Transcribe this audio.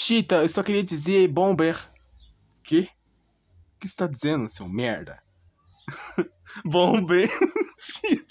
Chita, eu só queria dizer, Bomber. Que? O que você tá dizendo, seu merda? Bomber. Cheetah.